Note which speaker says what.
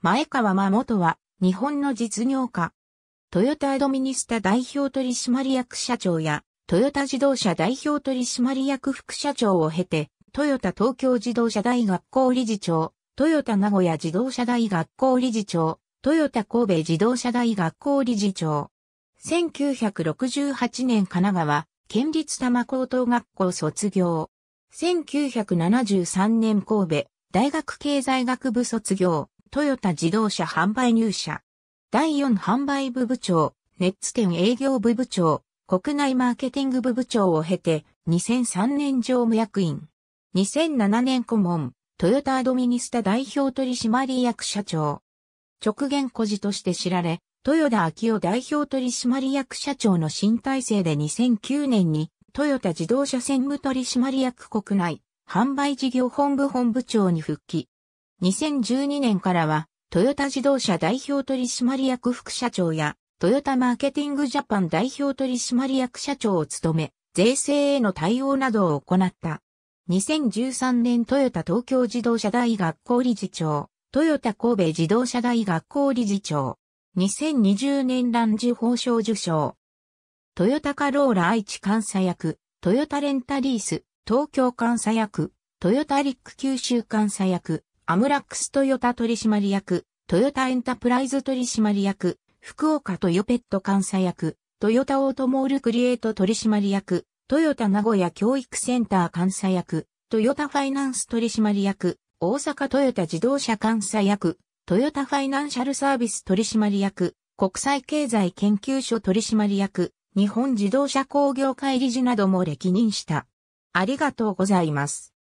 Speaker 1: 前川真元は、日本の実業家。トヨタアドミニスタ代表取締
Speaker 2: 役社長や、トヨタ自動車代表取締役副社長を経て、トヨタ東京自動車大学校理事長、トヨタ名古屋自動車大学校理事長、トヨタ神戸自動車大学校理事長。1968年神奈川、県立多摩高等学校卒業。1973年神戸、大学経済学部卒業。トヨタ自動車販売入社。第4販売部部長、ネッツ店営業部部長、国内マーケティング部部長を経て、2003年常務役員。2007年顧問、トヨタアドミニスタ代表取締役社長。直言孤児として知られ、豊田昭夫代表取締役社長の新体制で2009年に、トヨタ自動車専務取締役国内、販売事業本部本部長に復帰。2012年からは、トヨタ自動車代表取締役副社長や、トヨタマーケティングジャパン代表取締役社長を務め、税制への対応などを行った。2013年トヨタ東京自動車大学校理事長、トヨタ神戸自動車大学校理事長、2020年ランジ法賞受賞、トヨタカローラ愛知監査役、トヨタレンタリース、東京監査役、トヨタリック九州監査役、アムラックストヨタ取締役、トヨタエンタプライズ取締役、福岡トヨペット監査役、トヨタオートモールクリエイト取締役、トヨタ名古屋教育センター監査役、トヨタファイナンス取締役、大阪トヨタ自動車監査役、トヨタファイナンシャルサービス取締役、国際経済研究所取締役、日本
Speaker 1: 自動車工業会理事なども歴任した。ありがとうございます。